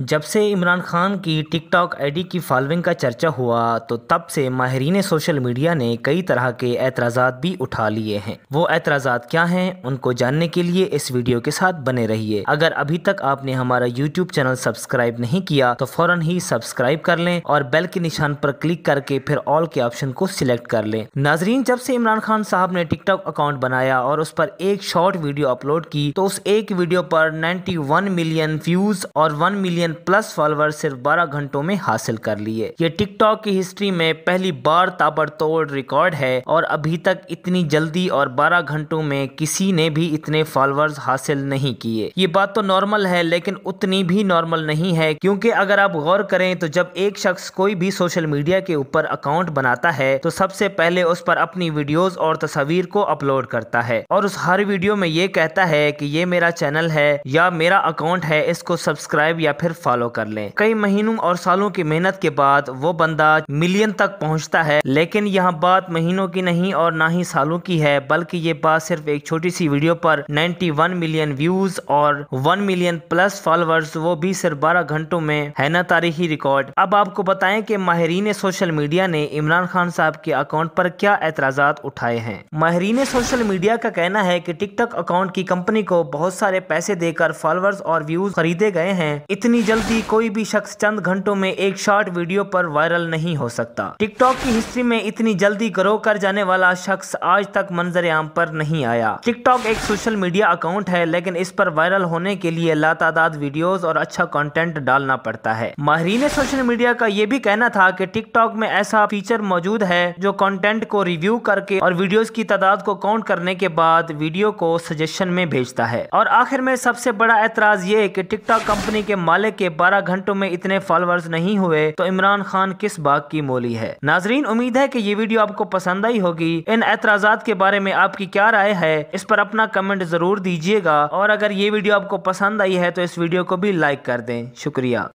जब से इमरान खान की टिकटॉक आईडी की फॉलोइंग का चर्चा हुआ तो तब से माहरीन सोशल मीडिया ने कई तरह के एतराज़ भी उठा लिए हैं वो एतराज़ क्या हैं उनको जानने के लिए इस वीडियो के साथ बने रहिए अगर अभी तक आपने हमारा यूट्यूब चैनल सब्सक्राइब नहीं किया तो फौरन ही सब्सक्राइब कर लें और बेल के निशान पर क्लिक करके फिर ऑल के ऑप्शन को सिलेक्ट कर लें नाजरीन जब से इमरान खान साहब ने टिकटॉक अकाउंट बनाया और उस पर एक शॉर्ट वीडियो अपलोड की तो उस एक वीडियो पर नाइन्टी मिलियन व्यूज और one million million plus follower सिर्फ बारह घंटों में हासिल कर लिए ये टिकटॉक की हिस्ट्री में पहली बार ताबड़तोड़ रिकॉर्ड है और अभी तक इतनी जल्दी और बारह घंटों में किसी ने भी इतने फॉलोअर्स हासिल नहीं किए ये बात तो नॉर्मल है लेकिन उतनी भी नॉर्मल नहीं है क्योंकि अगर आप गौर करें तो जब एक शख्स कोई भी सोशल मीडिया के ऊपर अकाउंट बनाता है तो सबसे पहले उस पर अपनी वीडियोस और तस्वीर को अपलोड करता है और उस हर वीडियो में ये कहता है कि ये मेरा चैनल है या मेरा अकाउंट है इसको सब्सक्राइब या फिर फॉलो कर लें कई महीनों और सालों की मेहनत के बाद वो बंदा मिलियन तक पहुंचता है लेकिन यह बात महीनों की नहीं और ना ही सालों की है बल्कि ये बात सिर्फ एक छोटी सी वीडियो पर 91 मिलियन व्यूज और 1 मिलियन प्लस फॉलोअर्स वो भी सिर्फ बारह घंटों में है न तारीखी रिकॉर्ड अब आपको बताए की माहरीन सोशल मीडिया ने इमरान खान साहब के अकाउंट पर क्या एतराज उठाए हैं माहरीन सोशल मीडिया का कहना है की टिकटॉक अकाउंट की कंपनी को बहुत सारे पैसे देकर फॉलोअर्स और व्यूज खरीदे गए हैं इतनी जल्दी कोई भी शख्स चंद घंटों में एक शॉर्ट वीडियो पर वायरल नहीं हो सकता टिकटॉक की हिस्ट्री में इतनी जल्दी ग्रो कर जाने वाला शख्स आज तक मंजर आम पर नहीं आया टिकटॉक एक सोशल मीडिया अकाउंट है लेकिन इस पर वायरल होने के लिए लातादाद वीडियोस और अच्छा कंटेंट डालना पड़ता है माहरीन सोशल मीडिया का ये भी कहना था की टिकटॉक में ऐसा फीचर मौजूद है जो कॉन्टेंट को रिव्यू करके और वीडियो की तादाद को काउंट करने के बाद वीडियो को सजेशन में भेजता है और आखिर में सबसे बड़ा एतराज ये की टिकटॉक कंपनी के मालिक के 12 घंटों में इतने फॉलोअर्स नहीं हुए तो इमरान खान किस बाग की मोली है नाजरीन उम्मीद है की ये वीडियो आपको पसंद आई होगी इन एतराज के बारे में आपकी क्या राय है इस पर अपना कमेंट जरूर दीजिएगा और अगर ये वीडियो आपको पसंद आई है तो इस वीडियो को भी लाइक कर दें शुक्रिया